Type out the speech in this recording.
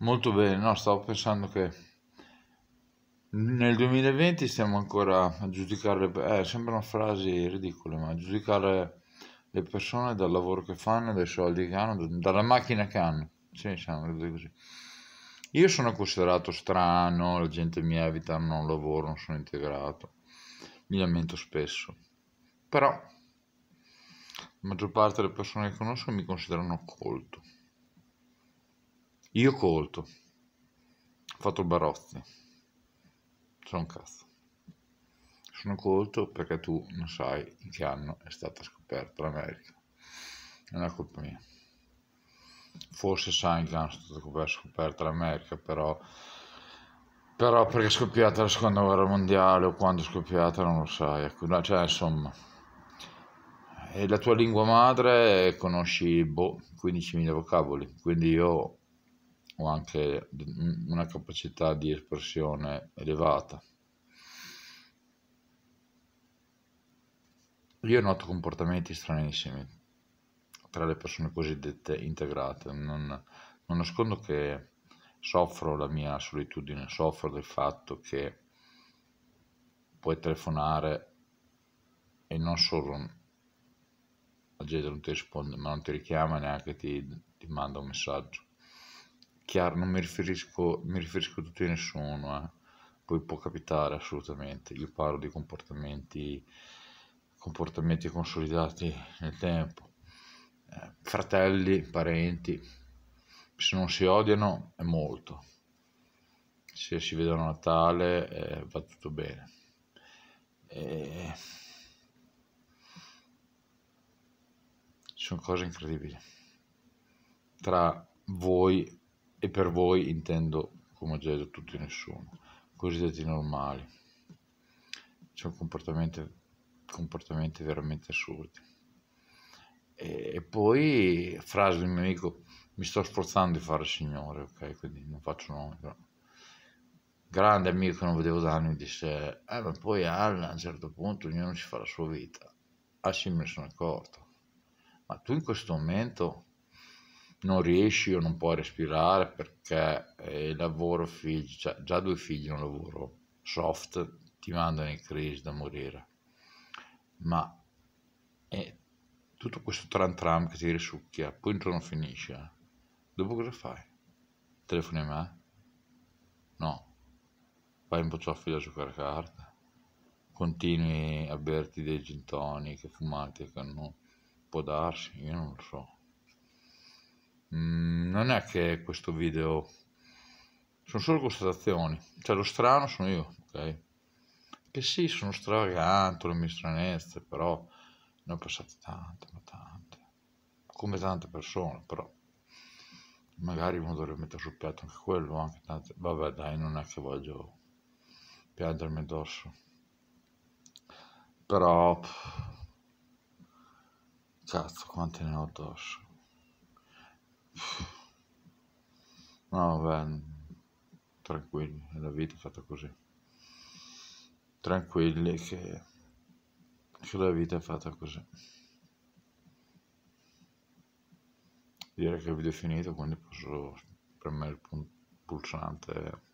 Molto bene, no, stavo pensando che nel 2020 stiamo ancora a giudicare, le, eh, sembrano frasi ridicole, ma a giudicare le persone dal lavoro che fanno, dai soldi che hanno, dalla macchina che hanno. Sì, siamo così. Io sono considerato strano, la gente mi evita, non lavoro, non sono integrato, mi lamento spesso. Però la maggior parte delle persone che conosco mi considerano colto. Io colto. Ho fatto il barozzi, Sono un cazzo. Sono colto perché tu non sai in che anno è stata scoperta l'America. Non è colpa mia. Forse sai in che anno è stata scoperta l'America, però però perché è scoppiata la seconda guerra mondiale o quando è scoppiata non lo sai, ecco. cioè insomma, e la tua lingua madre conosci boh, 15.000 vocaboli, quindi io o anche una capacità di espressione elevata. Io noto comportamenti stranissimi tra le persone cosiddette integrate, non, non nascondo che soffro la mia solitudine, soffro del fatto che puoi telefonare e non solo la gente non ti risponde, ma non ti richiama neanche ti, ti manda un messaggio chiaro, non mi riferisco, mi riferisco a tutti e nessuno, eh. poi può capitare assolutamente, io parlo di comportamenti, comportamenti consolidati nel tempo, eh, fratelli, parenti, se non si odiano è molto, se si vedono a Natale eh, va tutto bene. E... Sono cose incredibili tra voi e per voi intendo, come ho già detto, tutti e nessuno, cosiddetti normali. Sono comportamenti, comportamenti veramente assurdi. E, e poi, frase del mio amico, mi sto sforzando di fare signore, ok? Quindi non faccio nome, però grande amico che non vedevo da anni disse eh, ma poi Al, a un certo punto ognuno si fa la sua vita ah sì me ne sono accorto ma tu in questo momento non riesci o non puoi respirare perché eh, il lavoro, figli, cioè già due figli è un lavoro soft, ti mandano in crisi da morire. Ma è eh, tutto questo tram tram che ti risucchia, poi un giorno finisce. Dopo cosa fai? Telefoni a me? No. Vai in bocciofila a giocare a carta? Continui a berti dei gin tonic, fumati a cannone? Può darsi, io non lo so Mm, non è che questo video sono solo constatazioni cioè lo strano sono io ok che sì sono stravagante le mie stranezze però ne ho passate tante ma tante come tante persone però magari uno dovrebbe mettere sul piatto anche quello anche tante vabbè dai non è che voglio piangermi addosso però pff, cazzo quante ne ho addosso No, vabbè, tranquilli, la vita è fatta così. Tranquilli che, che la vita è fatta così. Direi che il video è finito, quindi posso premere il pulsante